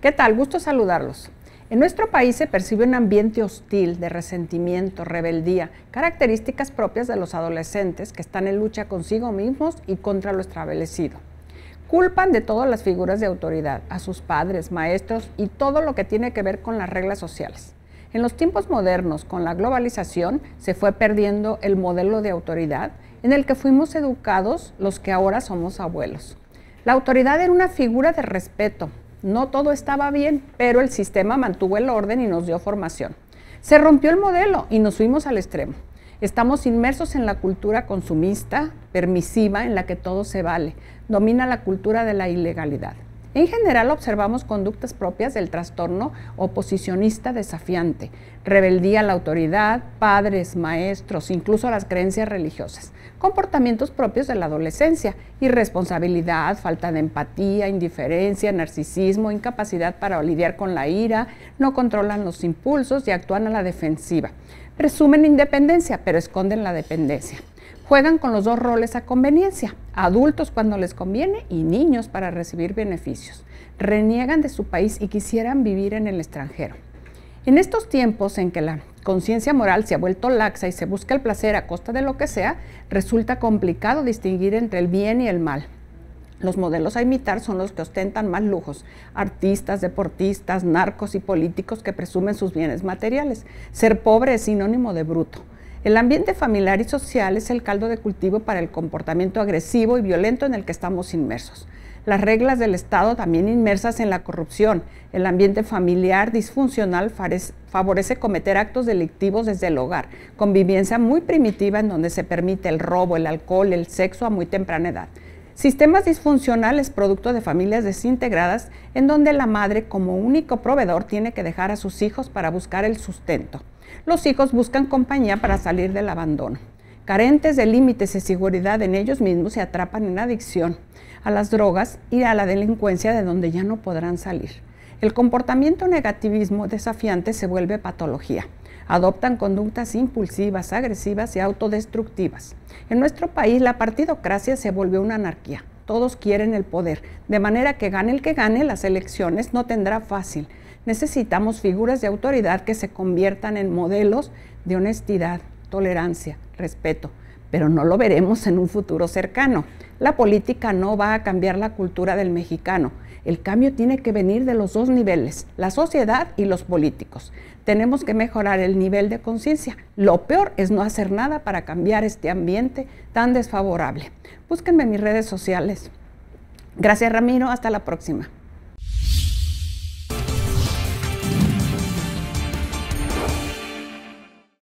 ¿Qué tal? Gusto saludarlos. En nuestro país se percibe un ambiente hostil de resentimiento, rebeldía, características propias de los adolescentes que están en lucha consigo mismos y contra lo establecido. Culpan de todas las figuras de autoridad, a sus padres, maestros y todo lo que tiene que ver con las reglas sociales. En los tiempos modernos, con la globalización, se fue perdiendo el modelo de autoridad en el que fuimos educados los que ahora somos abuelos. La autoridad era una figura de respeto, no todo estaba bien, pero el sistema mantuvo el orden y nos dio formación. Se rompió el modelo y nos fuimos al extremo. Estamos inmersos en la cultura consumista, permisiva, en la que todo se vale. Domina la cultura de la ilegalidad. En general observamos conductas propias del trastorno oposicionista desafiante, rebeldía a la autoridad, padres, maestros, incluso a las creencias religiosas, comportamientos propios de la adolescencia, irresponsabilidad, falta de empatía, indiferencia, narcisismo, incapacidad para lidiar con la ira, no controlan los impulsos y actúan a la defensiva. Presumen independencia, pero esconden la dependencia juegan con los dos roles a conveniencia, adultos cuando les conviene y niños para recibir beneficios. Reniegan de su país y quisieran vivir en el extranjero. En estos tiempos en que la conciencia moral se ha vuelto laxa y se busca el placer a costa de lo que sea, resulta complicado distinguir entre el bien y el mal. Los modelos a imitar son los que ostentan más lujos, artistas, deportistas, narcos y políticos que presumen sus bienes materiales. Ser pobre es sinónimo de bruto. El ambiente familiar y social es el caldo de cultivo para el comportamiento agresivo y violento en el que estamos inmersos. Las reglas del Estado también inmersas en la corrupción. El ambiente familiar disfuncional favorece cometer actos delictivos desde el hogar, convivencia muy primitiva en donde se permite el robo, el alcohol, el sexo a muy temprana edad. Sistemas disfuncionales producto de familias desintegradas en donde la madre como único proveedor tiene que dejar a sus hijos para buscar el sustento. Los hijos buscan compañía para salir del abandono. Carentes de límites y seguridad en ellos mismos se atrapan en adicción a las drogas y a la delincuencia de donde ya no podrán salir. El comportamiento negativismo desafiante se vuelve patología. Adoptan conductas impulsivas, agresivas y autodestructivas. En nuestro país la partidocracia se volvió una anarquía. Todos quieren el poder, de manera que gane el que gane las elecciones no tendrá fácil. Necesitamos figuras de autoridad que se conviertan en modelos de honestidad, tolerancia, respeto, pero no lo veremos en un futuro cercano. La política no va a cambiar la cultura del mexicano. El cambio tiene que venir de los dos niveles, la sociedad y los políticos. Tenemos que mejorar el nivel de conciencia. Lo peor es no hacer nada para cambiar este ambiente tan desfavorable. Búsquenme en mis redes sociales. Gracias Ramiro, hasta la próxima.